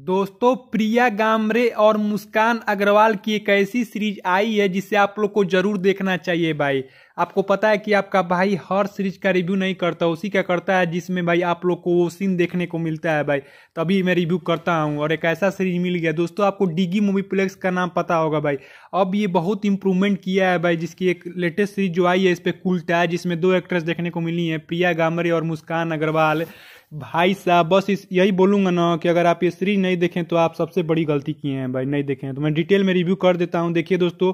दोस्तों प्रिया गामरे और मुस्कान अग्रवाल की एक ऐसी सीरीज आई है जिसे आप लोग को जरूर देखना चाहिए भाई आपको पता है कि आपका भाई हर सीरीज का रिव्यू नहीं करता उसी का करता है जिसमें भाई आप लोग को वो सीन देखने को मिलता है भाई तभी मैं रिव्यू करता हूँ और एक ऐसा सीरीज मिल गया दोस्तों आपको डिगी मूवी प्लेक्स का नाम पता होगा भाई अब ये बहुत इंप्रूवमेंट किया है भाई जिसकी एक लेटेस्ट सीरीज जो आई है इस पर कुलटा है जिसमें दो एक्ट्रेस देखने को मिली है प्रिया गामरे और मुस्कान अग्रवाल भाई साहब बस इस यही बोलूंगा ना कि अगर आप ये सीरीज नहीं देखें तो आप सबसे बड़ी गलती किए हैं भाई नहीं देखें तो मैं डिटेल में रिव्यू कर देता हूँ देखिए दोस्तों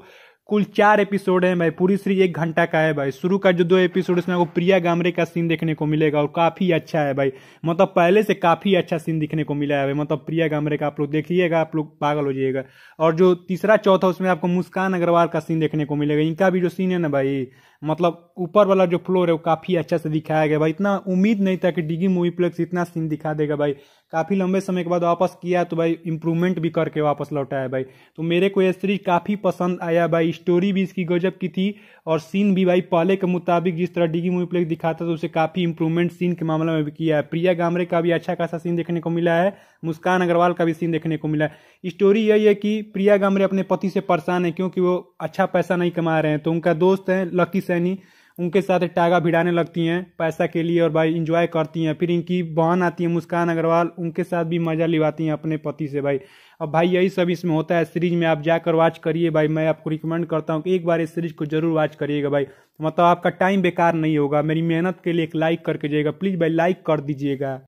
कुल चार एपिसोड हैं भाई पूरी सीरीज एक घंटा का है भाई शुरू का जो दो एपिसोड इसमें आपको प्रिया गामरे का सीन देखने को मिलेगा और काफ़ी अच्छा है भाई मतलब पहले से काफ़ी अच्छा सीन देखने को मिला है भाई मतलब प्रिया गामरे का आप लोग देखिएगा आप लोग पागल हो जाइएगा और जो तीसरा चौथा उसमें आपको मुस्कान अग्रवाल का सीन देखने को मिलेगा इनका भी जो सीन है ना भाई मतलब ऊपर वाला जो फ्लोर है वो काफ़ी अच्छा से दिखाया गया भाई इतना उम्मीद नहीं था कि डिगी मूवी प्लेक्स इतना सीन दिखा देगा भाई काफ़ी लंबे समय के बाद वापस किया तो भाई इंप्रूवमेंट भी करके वापस लौटाया भाई तो मेरे को ये सीरीज काफ़ी पसंद आया भाई स्टोरी भी इसकी गजब की थी और सीन भी भाई पहले के मुताबिक जिस तरह डिगी मूवी प्लेक्स दिखाता था उसे काफ़ी इंप्रूवमेंट सीन के मामले में भी किया है प्रिया गामरे का भी अच्छा खासा सीन देखने को मिला है मुस्कान अग्रवाल का भी सीन देखने को मिला है स्टोरी यही है कि प्रिया गामरे अपने पति से परेशान है क्योंकि वो अच्छा पैसा नहीं कमा रहे हैं तो उनका दोस्त है लकी सैनी उनके साथ टागा भिड़ाने लगती हैं पैसा के लिए और भाई इंजॉय करती हैं फिर इनकी बहन आती है मुस्कान अग्रवाल उनके साथ भी मज़ा लिवाती हैं अपने पति से भाई अब भाई यही सब इसमें होता है सीरीज में आप जाकर वॉच करिए भाई मैं आपको रिकमेंड करता हूँ कि एक बार इस सीरीज को जरूर वॉच करिएगा भाई मतलब आपका टाइम बेकार नहीं होगा मेरी मेहनत के लिए एक लाइक करके जाइएगा प्लीज़ भाई लाइक कर दीजिएगा